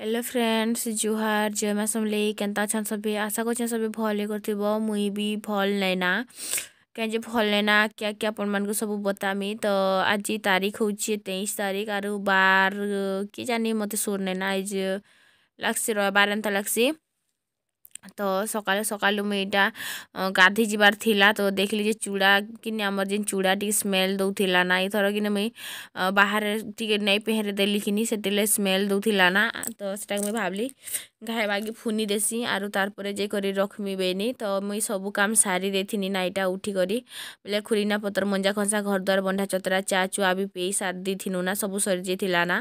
hello friends जुहार जय मा समले केन्ता छन सबै आशा गर्छन् सबै भले गर्थिब मुई भी भल नैना क्या भल नैना क्या क्या अपन मन को सब बतामी तो आज तारीख हूँ तेईस तारीख आर बार के जानी मत सोर नैना आज लग्सी रविबार एंता लग्सी তো সকালে সকালে মুই এটা গাধি যাবার লা তো দেখলি যে চূড়া কিনে আমার যে চূড়া টিকে স্মেল দৌলা না এথর কিনে মুই বাহারে টিকে নাই পেহেরে দেলি কিনি সেটিলে স্মেল দৌলা না তো সেটা মুই ভাবলি ঘাইবাগি ফুনি দেসি আর তারপরে যে করি রখমি বেনি তো মুই সবু কাম সারি দেইথিনি নাইটা উঠি করি বেলে খুরিনা পতর মঞ্জা খঞ্জা ঘর দ্বার বন্ধা চতরা চা চুয়া বি পেই সারি দেইথিনু না সবু সরি যাইথিলা না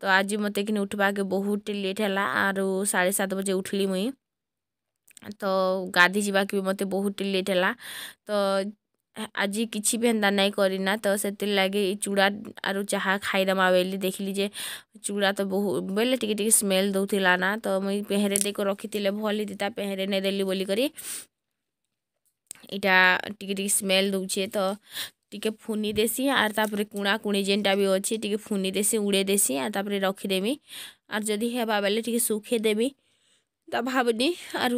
তো আজি মতে কিনে উঠবাকে বহুত লেট হেলা আর সাড়ে সাত বজে উঠলি মুই तो गाधी जावाक भी मत बहुत लेट है तो आज किसी भी एंता नहीं करना तो से लगे चूड़ा आर चाह खाईदमा बोली देख लीजिए चूड़ा तो बहुत बोले टिके टिके स्मेल दूला ना तो मुझे पेहरे दे रखी थी भल दीता पेहरे नहीं देली बोल कर स्मेल दूचे तो टिके फुनी देसी आर तापर कुणा कुणी जेनटा भी अच्छे टिके फुनी देसी उड़े देसी आर तापर रखीदेमी आर जदि है बेले टिके सुखे भावनी आर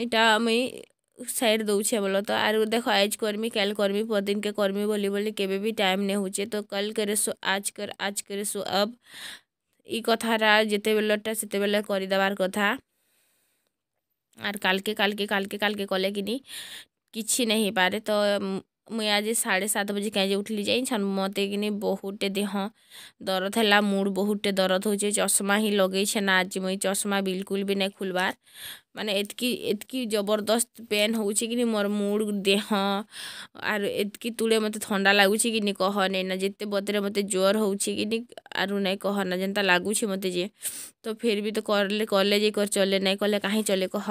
इटा मुई सैड दौचे बोल तो आर देख आज करमी कल करमी पर दिन के करमी बोली बोली के भी टाइम नहीं होचे तो कल करे सो आज कर आज करे सो अब इ कथारा जिते बेलटा से करदेवार कथा आर कल के कल के कल के कल के कले कि नहीं पारे तो ମୁଇଁ ଆଜି ସାଢ଼େ ସାତ ବଜେ କାଁଯେ ଉଠିଲି ଜାଣିଛନ୍ ମୋତେ କିନି ବହୁତଟେ ଦେହ ଦରଦ ହେଲା ମୁଡ଼୍ ବହୁତଟେ ଦରଦ ହଉଛେ ଚଷମା ହିଁ ଲଗେଇଛେ ନା ଆଜି ମୁଇଁ ଚଷମା ବିଲକୁଲ୍ ବି ନାଇଁ ଖୁଲ୍ବାର୍ ମାନେ ଏତ୍କି ଏତ୍କି ଜବରଦସ୍ତ ପେନ୍ ହଉଛେ କିନି ମୋର୍ ମୁଡ଼୍ ଦେହ ଆରୁ ଏତ୍କି ତୁଳେ ମୋତେ ଥଣ୍ଡା ଲାଗୁଛେ କିନି କହନେ ନା ଯେତେ ବତେରେ ମୋତେ ଜ୍ୱର ହଉଛେ କିନି ଆରୁ ନାଇଁ କହନା ଯେନ୍ତା ଲାଗୁଛେ ମୋତେ ଯେ ତ ଫିର୍ ବି ତ କଲେ କଲେ ଯେ କର୍ ଚଲେ ନାଇଁ କଲେ କାହିଁ ଚଲେ କହ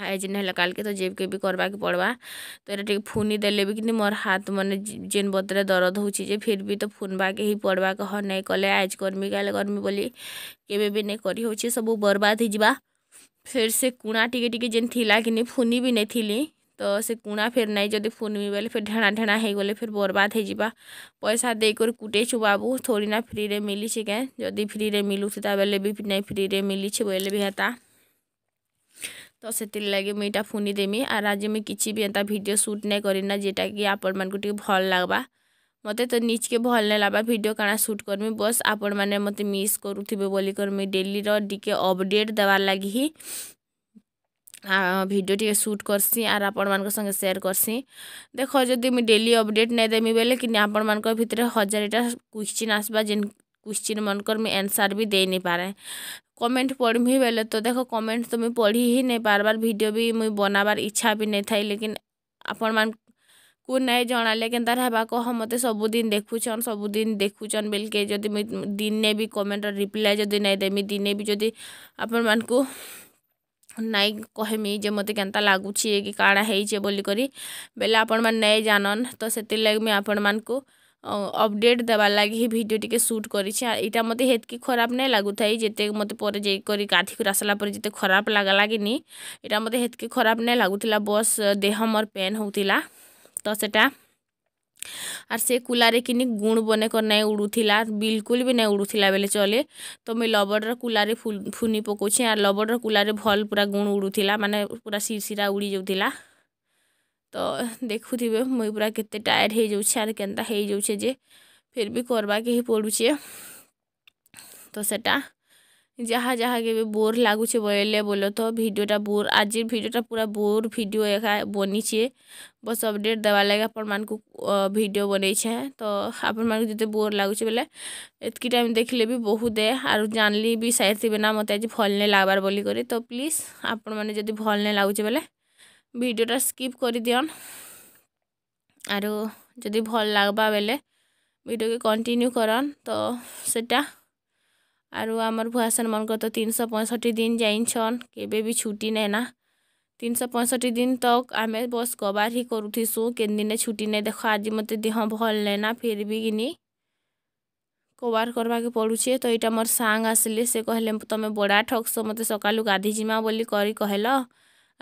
आईजे ना कल के तो जेब के भी करवाक पड़वा तो ये टे फुनी देले कि मोर हाथ मन जेन बतरे दरद हो फिर भी तो फुनवाक ही पड़वाक हाँ नहीं कले आज कर्मी कल करमी बोली के नहीं करह सब बर्बाद हो जा फिर से कुणा टिके टिके जेन थिला कि नहीं फुनी भी नहीं थी तो से कुणा फिर नहीं जब फुनमी बोले फिर ढेणा ढेणा हो गले फिर बर्बाद हो जा पैसा देकर छु बाबू थोड़ी ना फ्री में मिली छे जदि फ्री रे मिलू थे बेले भी नहीं फ्री में मिली छे बोले भी हेता ତ ସେଥିର୍ଲାଗି ମୁଇଁ ଇଟା ଫୁନି ଦେମି ଆର୍ ଆଜି ମୁଇଁ କିଛି ବି ଏନ୍ତା ଭିଡ଼ିଓ ସୁଟ୍ ନାଇଁ କରିନା ଯେନ୍ଟାକି ଆପଣମାନଙ୍କୁ ଟିକେ ଭଲ୍ ଲାଗ୍ବା ମୋତେ ତ ନିଜ୍କେ ଭଲ୍ ନାଇଁ ଲାଗ୍ବା ଭିଡ଼ିଓ କାଣା ସୁଟ୍ କର୍ମି ବସ୍ ଆପଣମାନେ ମୋତେ ମିସ୍ କରୁଥିବେ ବୋଲିକରି ମୁଇଁ ଡେଲିର ଟିକେ ଅପଡ଼େଟ୍ ଦେବାର୍ ଲାଗି ହିଁ ଭିଡ଼ିଓ ଟିକେ ସୁଟ୍ କର୍ସି ଆର୍ ଆପଣମାନଙ୍କ ସାଙ୍ଗେ ସେୟାର୍ କର୍ସି ଦେଖ ଯଦି ମୁଇଁ ଡେଲି ଅପଡ଼େଟ୍ ନାଇଁ ଦେମି ବେଲେ କି ଆପଣମାନଙ୍କ ଭିତରେ ହଜାରଟା କ୍ୱେଶ୍ଚିନ୍ ଆସ୍ବା ଯେନ୍ କ୍ୱେଶ୍ଚିନ୍ ମାନଙ୍କର ମୁଇଁ ଆନ୍ସର୍ ବି ଦେଇ ନାଇଁପାରେ कमेंट पढ़मी बेले तो देख कमेंट तो मुझे पढ़ी ही नहीं बार भिड भी मुई बनाबार इच्छा भी नहीं थी लेकिन आपण मान को नहीं जना लेकिन तार हाँ कह मत सबुदिन देखुन सबुदिन देखुचन बिल के जो दिने भी कमेंट रिप्लाए जदि नहीं देमी दिने भी जो आपण मानक नहीं कहमी जो मत के लगुच्छे कि काणा हो बोलिक बेले आपण मैं जानन तो से लगे मुझे आपण मानक ଅପଡ଼େଟ୍ ଦେବାର୍ ଲାଗି ହିଁ ଭିଡ଼ିଓ ଟିକେ ସୁଟ୍ କରିଛି ଆର୍ ଇଟା ମୋତେ ହେତ୍କି ଖରାପ ନାଇଁ ଲାଗୁଥାଇ ଯେତେ ମୋତେ ପରେ ଯାଇକରି ଗାଧୋଇକରି ଆସିଲା ପରେ ଯେତେ ଖରାପ ଲାଗାଲାଗିନି ଇଟା ମୋତେ ହେତ୍କି ଖରାପ ନାଇଁ ଲାଗୁଥିଲା ବସ୍ ଦେହ ମୋର ପେନ୍ ହଉଥିଲା ତ ସେଟା ଆର୍ ସେ କୁଲାରେ କିନି ଗୁଣ୍ ବନେଇକରି ନାଇଁ ଉଡ଼ୁଥିଲା ବିଲକୁଲ୍ ବି ନାଇଁ ଉଡ଼ୁଥିଲା ବେଲେ ଚଲେ ତ ମୁଇଁ ଲବଡ଼ର କୁଲାରେ ଫୁନି ପକଉଛେଁ ଆର୍ ଲବଡ଼ର କୁଲାରେ ଭଲ୍ ପୁରା ଗୁଣ୍ ଉଡ଼ୁଥିଲା ମାନେ ପୁରା ସିରସିରା ଉଡ଼ି ଯାଉଥିଲା ତ ଦେଖୁଥିବେ ମୁଇଁ ପୁରା କେତେ ଟାୟାର୍ଡ଼ ହେଇଯାଉଛି ଆର୍ କେନ୍ତା ହେଇଯାଉଛେ ଯେ ଫିର୍ ବି କର୍ବାକେ ହିଁ ପଡ଼ୁଛେ ତ ସେଟା ଯାହା ଯାହା କେବେ ବୋର୍ ଲାଗୁଛେ ବୋଇଲେ ବୋଲ ତ ଭିଡ଼ିଓଟା ବୋର୍ ଆଜିର୍ ଭିଡ଼ିଓଟା ପୁରା ବୋର୍ ଭିଡ଼ିଓ ଏକା ବନିଛେ ବସ୍ ଅପଡ଼େଟ୍ ଦେବାର୍ ଲାଗି ଆପଣମାନଙ୍କୁ ଭିଡ଼ିଓ ବନେଇଛେ ତ ଆପଣମାନଙ୍କୁ ଯେତେ ବୋର୍ ଲାଗୁଛେ ବେଲେ ଏତ୍କି ଟାଇମ୍ ଦେଖିଲେ ବି ବହୁତ ଏ ଆରୁ ଜାଣିଲି ବି ସାଇଥିବେ ନା ମୋତେ ଆଜି ଭଲ୍ ନାଇଁ ଲାଗ୍ବାର୍ ବୋଲିକରି ତ ପ୍ଲିଜ୍ ଆପଣମାନେ ଯଦି ଭଲ୍ ନାଇଁ ଲାଗୁଛେ ବେଲେ ভিডিওটা স্কিপ করে দিয়ন আর যদি ভাল লাগবা বেলে ভিডিওকে কন্টিনিউ করন তো সেটা আর আমার ভুয়াসন মনক তো তিনশো পঁয়ষট্টি দিন যাইছন কেবে বি ছুটি নে না তিনশো পঁয়ষট্টি দিন তক আমি বস কবার হি করুথিসু কেনদিনে ছুটি নে দেখো আজি মতো দেহ ভাল নে না ফের বি কিনি কবার করবাকে পড়ুছে তো এটা মোর সাং আসলে সে কহিলে তুমি বড়া ঠকস মতো সকালু গাধি জিমা বলি করি কহিল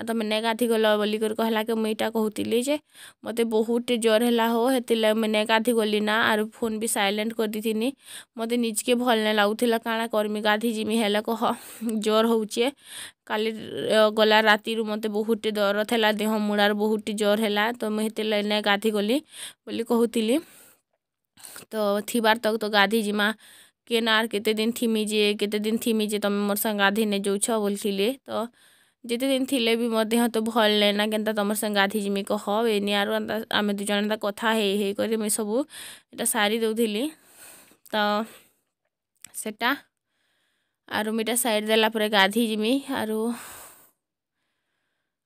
ତମେ ନେଇ ଗାଧି ଗଲ ବୋଲିକରି କହିଲାକେ ମୁଇଁ ଇଟା କହୁଥିଲି ଯେ ମୋତେ ବହୁତଟେ ଜ୍ୱର ହେଲା ହୋ ହେଥିର୍ଲାଗି ମୁଇଁ ନେଇ ଗାଧି ଗଲି ନା ଆରୁ ଫୋନ୍ ବି ସାଇଲେଣ୍ଟ୍ କରିଦେଇଥିନି ମୋତେ ନିଜକେ ଭଲ୍ ନାଇଁ ଲାଗୁଥିଲା କାଣା କର୍ମି ଗାଧି ଯିମି ହେଲେ କହ ଜ୍ୱର ହଉଛେ କାଲି ଗଲା ରାତିରୁ ମୋତେ ବହୁତଟେ ଦରଦ ହେଲା ଦେହ ମୁଡ଼ାର ବହୁତଟେ ଜ୍ୱର ହେଲା ତ ମୁଇଁ ହେଥିର୍ଲାଗି ନେଇ ଗାଧି ଗଲି ବୋଲି କହୁଥିଲି ତ ଥିବାର ତକ୍ ତ ଗାଧି ଯିମା କେନ୍ ଆର୍ କେତେ ଦିନ୍ ଥିମି ଯେ କେତେ ଦିନ୍ ଥିମି ଯେ ତମେ ମୋର୍ ସାଙ୍ଗେ ଗାଧି ନେଇ ଯାଉଛ ବୋଲିଥିଲେ ତ ଯେତେ ଦିନ ଥିଲେ ବି ମଧ୍ୟ ତ ଭଲ୍ ନା କେନ୍ତା ତମର୍ ସାଙ୍ଗେ ଗାଧି ଗାଧିଯିମି କହ ଏନି ଆରୁ ଏନ୍ତା ଆମେ ଦୁଇଜଣ ଏନ୍ତା କଥା ହେଇ ହେଇକରି ମୁଇଁ ସବୁ ଇଟା ସାରି ଦଉଥିଲି ତ ସେଟା ଆରୁ ମୁଇଁ ଏଟା ସାଇଡ଼୍ ଦେଲା ପରେ ଯିମି ଆରୁ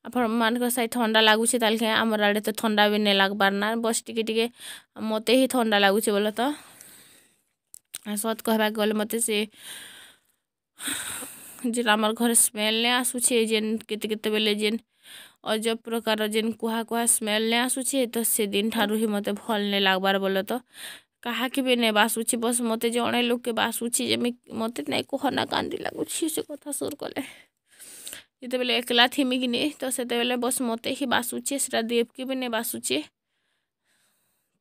ଆପଣମାନଙ୍କ ସାହି ଥଣ୍ଡା ଲାଗୁଛେ ତାହେଲେ ଆମର ଆଡ଼େ ତ ଥଣ୍ଡା ବି ନାଇଁ ଲାଗ୍ବାର୍ ନା ବସ୍ ଟିକେ ଟିକେ ମୋତେ ହିଁ ଥଣ୍ଡା ଲାଗୁଛେ ବୋଲ ତ ସତ୍ କହିବାକୁ ଗଲେ ମୋତେ ସେ जेन आम घर स्मेल नहीं आसुचे जेन केते केते बेले जेन अजब प्रकार जेन कुहा कुहा स्मेल नहीं आसुचे तो से दिन ठारू ही मत भल नहीं लगवार बोल तो कहा कि भी नहीं बासुची बस मत जड़े लोक के बासुची जमी मत नहीं कहना कांदी लगुची से कथ सुर कले जिते बेले एकला थीमी कि नहीं तो से बस मत ही बासुचे से देव के भी नहीं बासुचे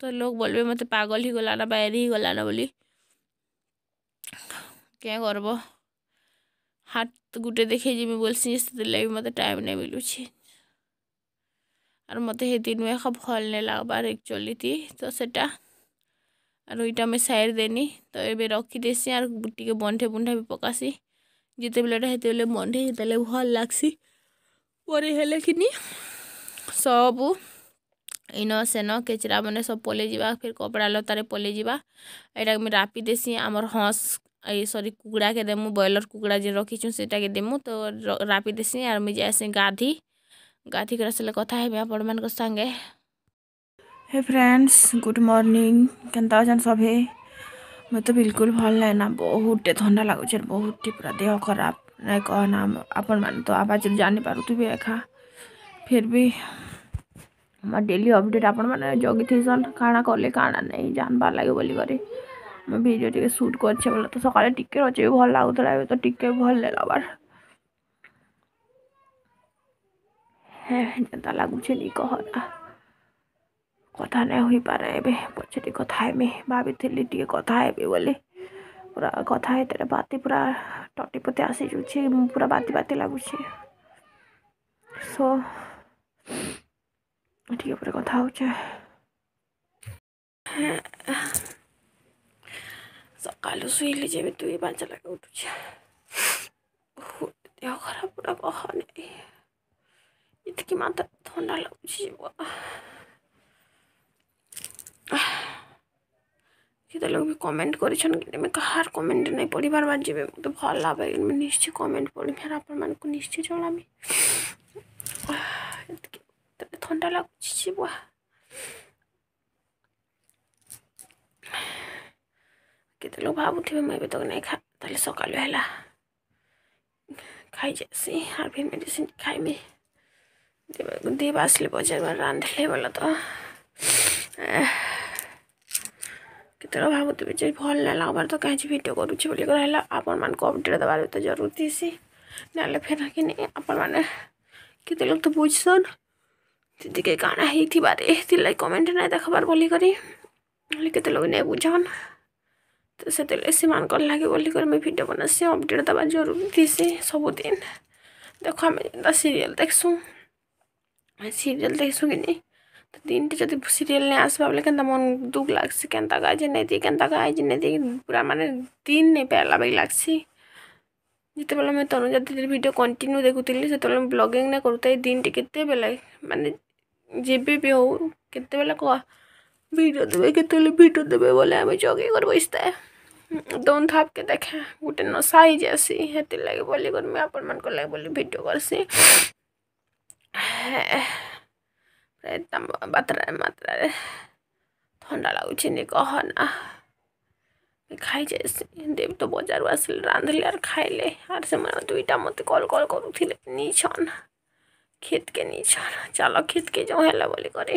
तो लोग बोलबे मत पागल ही गलाना बाहरी ही गलाना बोली क्या गर्व ହାତ ଗୁଟେ ଦେଖେଇ ଯିମି ବୋଲସି ଯେ ସେଥିର୍ଲାଗି ମତେ ଟାଇମ୍ ନାଇଁ ମିଲୁଛେ ଆର୍ ମତେ ହେ ତିନ୍ ଏକା ଭଲ୍ ନାଇଁ ଲାଗ୍ବାର୍ ଏକ୍ଚୁଆଲିଥି ତ ସେଟା ଆରୁ ଇଟା ମୁଇଁ ସାଇର୍ଦେନି ତ ଏବେ ରଖିଦେସି ଆର୍ ଟିକେ ବଣ୍ଢେ ବୁଣ୍ଢା ବି ପକାସି ଯେତେବେଲେଟା ହେତେବେଲେ ବଣ୍ଢେ ଦେଲେ ଭଲ୍ ଲାଗ୍ସି ପରେ ହେଲେ କିନି ସବୁ ଇନ ସେନ କେଚ୍ରାମାନେ ସବୁ ପଲେଇଯିବା ଫେର୍ କପ୍ଡ଼ା ଲତାରେ ପଲେଇଯିବା ଇଟାକେ ମୁଇଁ ରାପିଦେସି ଆମର୍ ହଂସ୍ ଏ ସରି କୁକୁଡ଼ାକେ ଦେମୁ ବ୍ରଏଲର୍ କୁକୁଡ଼ା ଯେନ୍ ରଖିଛୁଁ ସେଟାକେ ଦେମୁ ତ ରାପି ଦେସି ଆର୍ ମୁଇଁ ଯାଏସି ଗାଧି ଗାଧି କରି ଆସିଲେ କଥା ହେବି ଆପଣମାନଙ୍କ ସାଙ୍ଗେ ହେ ଫ୍ରେଣ୍ଡସ୍ ଗୁଡ୍ ମର୍ଣ୍ଣିଂ କେନ୍ତା ଅଛନ୍ ସଭେ ମୋତେ ବିଲକୁଲ ଭଲ୍ ନାଇଁନା ବହୁତଟେ ଥଣ୍ଡା ଲାଗୁଛେ ବହୁତଟେ ପୁରା ଦେହ ଖରାପ ନାଇଁ କହନା ଆପଣମାନେ ତ ଆବାଜରୁ ଜାଣିପାରୁଥିବେ ଏଖା ଫିର୍ ବି ମୋର ଡେଲି ଅପଡ଼େଟ୍ ଆପଣମାନେ ଜଗିଥିସନ୍ କାଣା କଲେ କାଣା ନାଇଁ ଜାନ୍ବାର୍ ଲାଗି ବୋଲିକରି ମୁଁ ଭିଡ଼ିଓଟିକେ ସୁଟ୍ କରିଛି ବୋଲେ ତ ସକାଳେ ଟିକେ ରଚେଇ ଭଲ ଲାଗୁଥିଲା ଏବେ ତ ଟିକେ ଭଲ ଲାଗ୍ବାର ଯେନ୍ତା ଲାଗୁଛେ ନି କହନା କଥା ନାଇଁ ହୋଇପାରେ ଏବେ ପଛେ ଟିକେ କଥା ହେମି ଭାବିଥିଲି ଟିକେ କଥା ହେବି ବୋଲି ପୁରା କଥା ହେଇଥିଲେ ବାତି ପୁରା ଟଟିପତି ଆସିଯାଉଛି ପୁରା ବାତି ବାତି ଲାଗୁଛି ସୋ ଟିକେ ପରେ କଥା ହେଉଛେ ସକାଳୁ ଶୋଇଲି ଯେମିତି ଦୁଇ ପାଞ୍ଚ ଲାଖେ ଉଠୁଛି ବହୁତ ଦେହ ଖରାପ ପୁରା କହନି ଏତିକି ମାତା ଥଣ୍ଡା ଲାଗୁଛି କେତେ ଲୋକ ବି କମେଣ୍ଟ କରିଛନ୍ କି ମୁଇଁ କାହାର କମେଣ୍ଟ ନାଇଁ ପଢ଼ିପାର୍ବା ଯେବେ ମୋତେ ଭଲ ଲାଗ୍ବା କି ମୁଇଁ ନିଶ୍ଚୟ କମେଣ୍ଟ ପଢ଼ିବି ହେରା ଆପଣମାନଙ୍କୁ ନିଶ୍ଚୟ ଜଣାମି ଏତିକି ଥଣ୍ଡା ଲାଗୁଛି ଯିବା କେତେ ଲୋକ ଭାବୁଥିବେ ମୁଁ ଏବେ ତ ନାଇଁ ଖା ତାହେଲେ ସକାଳୁ ହେଲା ଖାଇଯାସି ଆର୍ ଫିର୍ ମେଡ଼ିସିନ୍ ଖାଇମି ଦେବା ଆସିଲେ ବଜାରବାର ରାନ୍ଧିଲେ ବୋଲେ ତ କେତେବେଳେ ଭାବୁଥିବେ ଯେ ଭଲ ନାଇଁ ଲାଗ୍ବାର ତ କାହିଁକି ଭିଡ଼ିଓ କରୁଛି ବୋଲି କହିଲା ହେଲା ଆପଣମାନଙ୍କୁ ଅପଡ଼େଟ୍ ଦେବାର ତ ଜରୁରୀ ଥିସି ନହେଲେ ଫେର୍ କି ନେଇ ଆପଣମାନେ କେତେ ଲୋକ ତ ବୁଝସନ୍ ଟିକେ କାଣା ହେଇଥିବାରେ ସେଥିଲାଗି କମେଣ୍ଟ ନାଇଁ ଦେଖବାର ବୋଲିକରି ହେଲେ କେତେ ଲୋକ ନାଇଁ ବୁଝନ୍ ତ ସେଥିଲାଗି ସେମାନଙ୍କର ଲାଗି ବୋଲିକରି ମୁଇଁ ଭିଡ଼ିଓ ବନାସି ଅପଡ଼େଟ୍ ଦେବା ଜରୁରୀ ଥିସି ସବୁଦିନ ଦେଖ ଆମେ ଯେନ୍ତା ସିରିଏଲ୍ ଦେଖ୍ସୁଁ ସିରିଏଲ୍ ଦେଖ୍ସୁଁ କି ନି ତ ଦିନଟି ଯଦି ସିରିଏଲ୍ ନେଇ ଆସ୍ବା ବେଲେ କେନ୍ତା ମନ୍ ଦୁଃଖ ଲାଗ୍ସି କେନ୍ତା ଗାଇଜେ ନେଇ ଦିଏ କେନ୍ତା ଗାଇଜେ ନେଇ ଦିଏ ପୁରା ମାନେ ଦିନ ନେଇ ପାଇଲା ବାଗି ଲାଗ୍ସି ଯେତେବେଳେ ମୁଇଁ ତନୁଜା ଦିଦିର ଭିଡ଼ିଓ କଣ୍ଟିନ୍ୟୁ ଦେଖୁଥିଲି ସେତେବେଳେ ମୁଁ ବ୍ଲଗିଂ ନା କରୁଥାଏ ଦିନଟି କେତେବେଳେ ମାନେ ଯେବେ ବି ହଉ କେତେବେଳେ ভিডিও দেবে কেতলে ভিডিও দেবে বলে আমি জগি করবো ইস্তায় দৌন থাপকে দেখে গোটে নসাইজ আসি সেতির লাগে বলি করি মুই আপন মানকর লাগে বলি ভিডিও করছি প্রায় বাতরার মাত্রারে ଥଣ୍ଡା ଲାଗୁଛି ନି କହନା ଖାଇଯାଇଛି ଦେବୀ ତ ବଜାରରୁ ଆସିଲେ ରାନ୍ଧିଲେ ଆର୍ ଖାଇଲେ ଆର୍ ସେମାନେ ଦୁଇଟା ମୋତେ କଲ୍ କଲ୍ କରୁଥିଲେ ନେଇଛନ୍ କ୍ଷେତ୍କେ ନେଇଛନ୍ ଚାଲ କ୍ଷେତ୍କେ ଯେଉଁ ହେଲା ବୋଲି କରି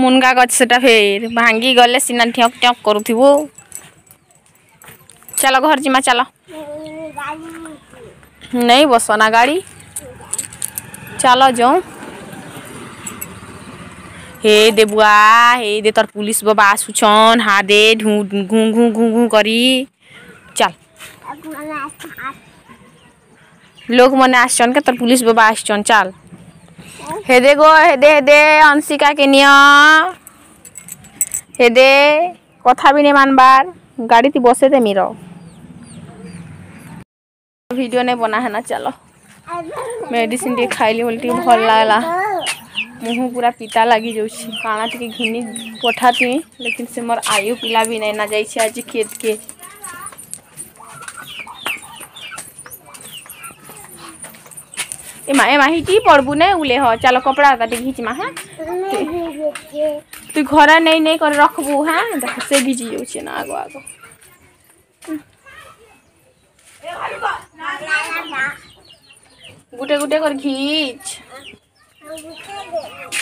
মুনগা গছ से फेर भांगी गले सीना ठक ঠেক করুথিব চল ঘর জিমা চল नहीं बसना गाड़ी चल जो हे देबुआ हे दे तोर पुलिस बाबा आसुछन हा दे घू घू घू घू करी चल लोग मन आसन के तोर पुलिस बाबा आसन चल হেদে গো হেদে হেদে অংশিকাকে নিয় হেদে কথা বি নে মানবার গাড়িতে বসে দে মির ভিডিও নে বনা হেনা চলো মেডিসিন টিকে খাইলি বলে টিকে ভাল লাগলা মুহ পুরা পিতা লাগি যাচ্ছি কানা টিকে ঘিনি পঠাতি লেকিন সে মোর আয়ু পিলা বি নাই না যাইছে আজ খেতকে এমা এমা হিটি পড়বু নে উলে হ চলো কপড়া তাটি ঘিচমা হ্যাঁ তুই ঘরে নেই নেই করে রাখবু হ্যাঁ দেখ সে ভিজি যাচ্ছে না আগো আগো গুটে গুটে করে ঘিচ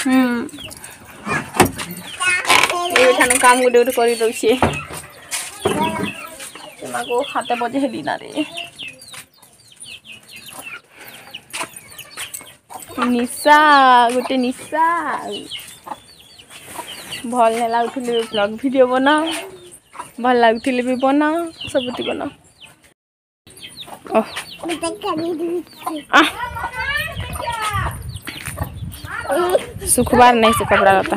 হুম এই এখানে কাম গুটে গুটে করে দৌছে তোমাকে হাতে বজে হেলি না রে नि गोटे निशा भल नहीं लगुले ब्लग भिड बना भल लगुले भी बना सब बना सुखबार नहीं से कपड़ा लता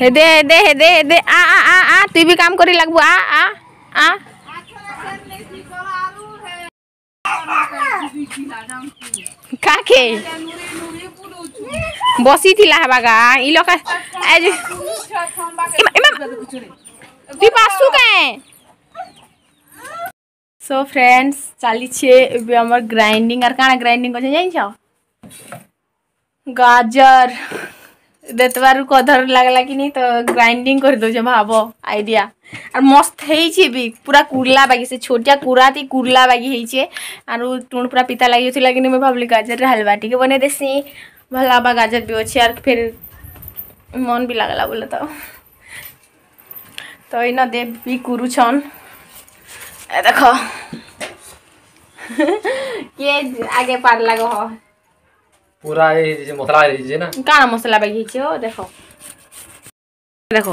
हे दे हे दे हे दे हे दे आ आ आ आ तू भी काम करी लगबू आ आ কে বসিলা হবাগা ই লোক আজ তুই পাসু কে সো ফ্রেন্ডস চালিছে এবে আমার গ্রাইন্ডিং আর কানা গ্রাইন্ডিং করছে জানিছ গাজর দেতবার কদর লাগলা কি নি তো গ্রাইন্ডিং করে দৌছে ভাব আইডিয়া আর মস্ত ହେଇଛେ ବି ପୁରା କୁର୍ଲା ବାଗିଛେ ଛୋଟିଆ କୁରାତି କୁର୍ଲା ବାଗି ହେଇଛେ ଆରୁ ଟୁଣ ପୁରା ପିତା ଲାଗିଥିଲା କିନ୍ତୁ ମୁଇଁ ଭାବିଲି ଗାଜରରେ ହାଲବା ଟିକେ ବନେଇ ଦେସି ଭଲ ହେବା ଗାଜର ବି ଅଛି ଆର୍ ଫେର୍ ମନ ବି ଲାଗ୍ଲା ବୋଲେ ତ ତ ଇନ ଦେବ ବି କରୁଛନ୍ ଏ ଦେଖ କିଏ ଆଗେ ପାରଲା କହ ପୁରା ମସଲା ହେଇଛି ନା କାଣା ମସଲା ବାଗି ହେଇଛି ଦେଖ ଦେଖ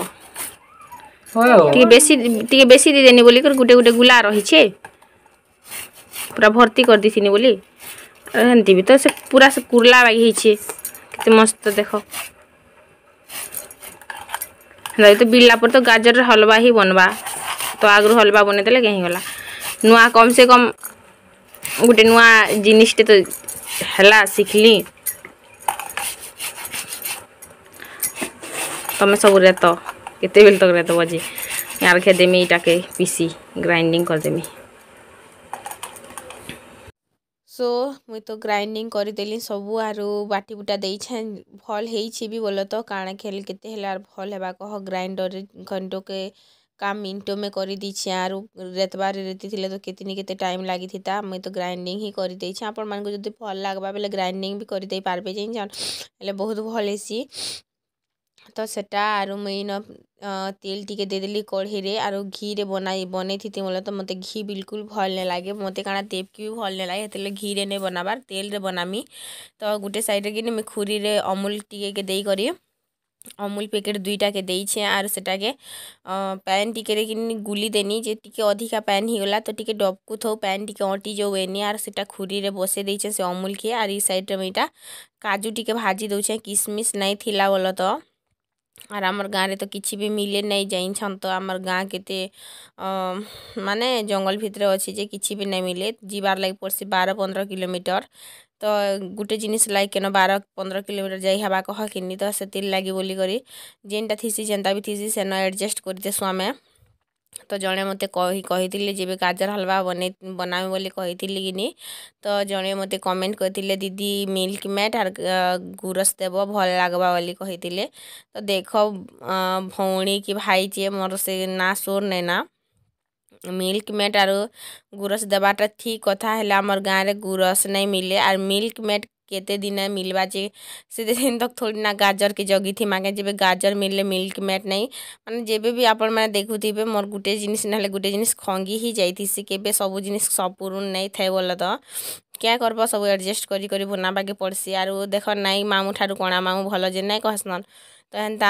ଟିକେ ବେଶୀ ଟିକେ ବେଶୀ ଦେଇଦେନି ବୋଲିକରି ଗୋଟେ ଗୋଟେ ଗୁଲା ରହିଛେ ପୁରା ଭର୍ତ୍ତି କରିଦେଇଥିନି ବୋଲି ଏମିତି ବି ତ ସେ ପୁରା ସେ କୁର୍ଲା ବାଗି ହେଇଛେ କେତେ ମସ୍ତ ଦେଖ ହେନ୍ତା ତ ବିଡ଼ିଲା ପରେ ତ ଗାଜର ହଲବା ହିଁ ବନବା ତ ଆଗରୁ ହଲବା ବନେଇଦେଲେ କାହିଁ ହେଇଗଲା ନୂଆ କମ୍ ସେ କମ୍ ଗୋଟେ ନୂଆ ଜିନିଷଟେ ତ ହେଲା ଶିଖିଲି ତମେ ସବୁରେ ତ কেতে বেল তো କେତେବେଳେ বাজি আর খেয়ে দেমি এটাকে পিসি গ্রাইন্ডিং করে দেমি সো মুই তো গ্রাইন্ডিং করে করিদেলি সবু আর বাটি বুটা দিয়েছেন ভল হয়েছি বি বল তো কারণ খেল কেতে হলে আর ভল হওয়া কহ গ্রাইন্ডর ঘণ্টকে কাম মিনিটমে করে দিয়েছি আর রেতবারে রেতিলে তো কেতে কেতে টাইম লাগিথিতা মুই তো গ্রাইন্ডিং হি করে দিয়েছি আপন মানুষ যদি ভল লাগবা বেলে গ্রাইন্ডিং বি করে দিয়ে পারবে যাই জান হলে বহুত ভল হেসি ତ ସେଟା ଆରୁ ମୁଇଁ ନ ତେଲ୍ ଟିକେ ଦେଇଦେଲି କଢ଼େଇରେ ଆରୁ ଘି'ରେ ବନାଇ ବନେଇଥିତି ବୋଲେ ତ ମୋତେ ଘି ବିଲକୁଲ୍ ଭଲ୍ ନାଇଁ ଲାଗେ ମୋତେ କାଣା ଦେବ୍କେ ବି ଭଲ୍ ନାଇଁ ଲାଗେ ହେଥିର୍ଲାଗି ଘି'ରେ ନାଇଁ ବନାବାର୍ ତେଲ୍ରେ ବନାମି ତ ଗୁଟେ ସାଇଡ଼୍ରେ କିନି ମୁଇଁ ଖୁରୀରେ ଅମୁଲ୍ ଟିକେ ଦେଇକରି ଅମୁଲ୍ ପ୍ୟାକେଟ୍ ଦୁଇଟାକେ ଦେଇଛେଁ ଆର୍ ସେଟାକେ ପାଏନ୍ ଟିକେରେ କିନି ଗୁଲି ଦେନି ଯେ ଟିକେ ଅଧିକା ପାଏନ୍ ହେଇଗଲା ତ ଟିକେ ଡବ୍କୁ ଥଉ ପାଏନ୍ ଟିକେ ଅଣ୍ଟି ଯାଉ ଆର୍ ସେଟା ଖୁରୀରେ ବସେଇ ଦେଇଛେଁ ସେ ଅମୁଲ୍କେ ଆର୍ ଇ ସାଇଡ଼୍ରେ ମୁଇଁ ଇଟା କାଜୁ ଟିକେ ଭାଜି ଦଉଛେଁ କିସ୍ମିସ୍ ନାଇଁ ଥିଲା ବୋଲ ତ আর আমার ଗାଁରେ ତ କିଛି ବି ମିଲେ ନାଇଁ ଜାଣିଛନ୍ ତ ଆମର୍ ଗାଁ କେତେ ମାନେ ଜଙ୍ଗଲ୍ ଭିତ୍ରେ ଅଛେ ଯେ କିଛି ବି ନାଇଁ ମିଲେ ଯିବାର୍ ଲାଗି ପଡ଼୍ସି ବାର ପନ୍ଦ୍ର କିଲୋମିଟର୍ ତ ଗୁଟେ ଜିନିଷ୍ ଲାଗି କେନ ବାର ପନ୍ଦ୍ର କିଲୋମିଟର୍ ଯାଇ ହେବା କହ କିନି ତ ସେଥିର୍ ଲାଗି ବୋଲିକରି ଯେନ୍ଟା ଥିସି ଯେନ୍ତା ବି ଥିସି ସେନ ଆଡ଼୍ଜଷ୍ଟ୍ କରିଦେସୁଁ ଆମେ तो जड़े मत कही जब गाजर हलवा बन बनामी बोली कि तो जड़े मत कमेंट कर दीदी मिल्क मेट आर गुरस देव भल लगवा बोली कही तो देख भौणी कि भाई चे मोर से ना सोर ने ना मिल्क मेट आर गुरस देवाटा ठीक कथा है गाँव में गुरस नहीं मिले आर मिल्क मेट କେତେ ଦିନ ମିଲ୍ବା ଯେ ସେତେ ଦିନ ତକ୍ ଥୋଡ଼ି ନା ଗାଜର୍କେ ଜଗିଥିମା କେଁ ଯେବେ ଗାଜର୍ ମିଲ୍ଲେ ମିଲ୍କ ମେଟ୍ ନାଇଁ ମାନେ ଯେବେ ବି ଆପଣମାନେ ଦେଖୁଥିବେ ମୋର ଗୋଟେ ଜିନିଷ ନହେଲେ ଗୋଟେ ଜିନିଷ ଖଙ୍ଗି ହିଁ ଯାଇଥିସି କେବେ ସବୁ ଜିନିଷ ସପୁରୁନ୍ ନାଇଁ ଥାଏ ବୋଲେ ତ क्या करब सब एडजस्ट करी करी बनाबाके पड़सी आरो देख नाई मामू ठारू कणा मामू भल जे नाई कहसन तो हेन्ता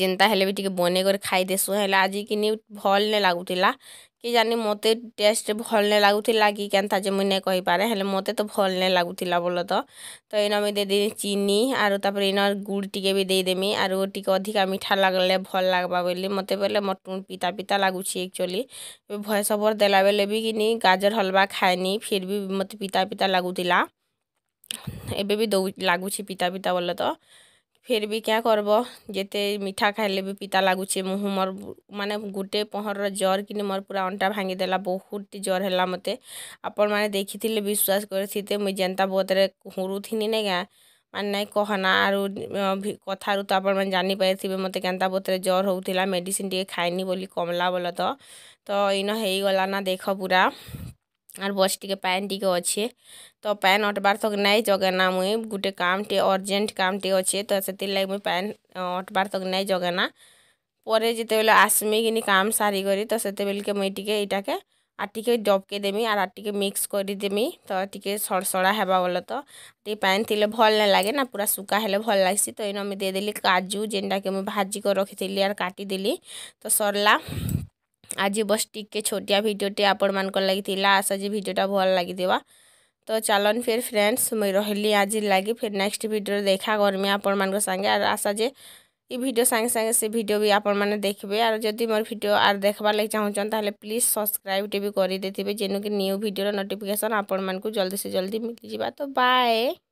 जेन्ता हेले भी टिके बने कर खाई देसु हेला आज किनी भल ने लागुतिला କି ଜାନି ମୋତେ ଟେଷ୍ଟ ଭଲ୍ ନାଇଁ ଲାଗୁଥିଲା କି କେନ୍ତା ଯେ ମୁଇଁ ନାଇଁ କହିପାରେ ହେଲେ ମୋତେ ତ ଭଲ୍ ନାଇଁ ଲାଗୁଥିଲା ବୋଲ ତ ତ ଇନ ମୁଇଁ ଦେଇଦେମି ଚିନି ଆରୁ ତାପରେ ଇନ ଗୁଡ଼ ଟିକେ ବି ଦେଇଦେମି ଆରୁ ଟିକେ ଅଧିକା ମିଠା ଲାଗ୍ଲେ ଭଲ୍ ଲାଗ୍ବା ବୋଲି ମୋତେ ବୋଲେ ମୋର୍ ଟୁନ୍ ପିତା ପିତା ଲାଗୁଛି ଏକ୍ଚୁଆଲି ଭଏସ୍ ଓଭର୍ ଦେଲା ବେଲେ ବି କିନି ଗାଜର ହଲ୍ବା ଖାଏନି ଫିର୍ ବି ମୋତେ ପିତା ପିତା ଲାଗୁଥିଲା ଏବେ ବି ଦଉ ଲାଗୁଛି ପିତା ପିତା ବୋଲେ ତ ଫିର୍ ବି କାଁ କର୍ବ ଯେତେ ମିଠା ଖାଇଲେ ବି ପିତା ଲାଗୁଛେ ମୁହୁଁ ମୋର୍ ମାନେ ଗୁଟେ ପହଁରର ଜର୍ କିନି ମୋର୍ ପୁରା ଅଣ୍ଟା ଭାଙ୍ଗିଦେଲା ବହୁତ୍ ଜର୍ ହେଲା ମୋତେ ଆପଣମାନେ ଦେଖିଥିଲେ ବିଶ୍ୱାସ୍ କରିଥିତେ ମୁଇଁ ଯେନ୍ତା ବଦ୍ରେ କୁହୁରୁଥିନି ନାଇଁ କାଏଁ ମାନେ ନାଇଁ କହନା ଆରୁ କଥାରୁ ତ ଆପଣମାନେ ଜାନିପାରିଥିବେ ମୋତେ କେନ୍ତା ବଦ୍ରେ ଜର୍ ହଉଥିଲା ମେଡ଼ିସିନ୍ ଟିକେ ଖାଏନି ବୋଲି କମ୍ଲା ବଲ ତ ତ ଇନ ହେଇଗଲା ନା ଦେଖ ପୁରା ଆର୍ ବସ୍ଟିକେ ପାଏନ୍ ଟିକେ ଅଛେ ତ ପାଏନ୍ ଅଟ୍ବାର୍ ତକ୍ ନାଇଁ ଜଗେନା ମୁଇଁ ଗୁଟେ କାମ୍ଟେ ଅର୍ଜେଣ୍ଟ୍ କାମ୍ଟେ ଅଛେ ତ ସେଥିର୍ଲାଗି ମୁଇଁ ପାଏନ୍ ଅଟ୍ବାର୍ ତକ୍ ନାଇଁ ଜଗେନା ପରେ ଯେତେବେଲେ ଆସ୍ମି କିନି କାମ୍ ସାରିକରି ତ ସେତେବେଲ୍କେ ମୁଇଁ ଟିକେ ଇଟାକେ ଆର୍ ଟିକେ ଡବ୍କେ ଦେମି ଆର୍ ଆର୍ ଟିକେ ମିକ୍ସ୍ କରିଦେମି ତ ଟିକେ ସଡ଼୍ସଡ଼ା ହେବା ବଲେ ତ ଟିକେ ପାଏନ୍ ଥିଲେ ଭଲ୍ ନାଇଁ ଲାଗେ ନା ପୁରା ଶୁକା ହେଲେ ଭଲ୍ ଲାଗ୍ସି ତ ଇନ ମୁଇଁ ଦେଇଦେଲି କାଜୁ ଯେନ୍ଟାକି ମୁଇଁ ଭାଜିକରି ରଖିଥିଲି ଆର୍ କାଟିଦେଲି ତ ସର୍ଲା আজ বস টিকে ছোটিয়া ভিডিওটি আপনার লাগি আশা যে ভিডিওটা ভাল লাগিদেবা তো চালন ফের ফ্রেন্ডস মুই রহলি আজ লাগি ফের নেক্সট ভিডিও দেখা করমি আপনার সাংে আর আশা যে এই ভিডিও সাংে সাংে সে ভিডিও বি আপন মানে দেখবে আর যদি মোর ভিডিও আর দেখবার লাগি চাহুছন তাহলে প্লিজ সবসক্রাইব টি করে দেবে যেন কি নিউ ভিডিওর নোটিফিকেসন আপন মানুষ জলদি সে জলদি মিলি যা তো বাই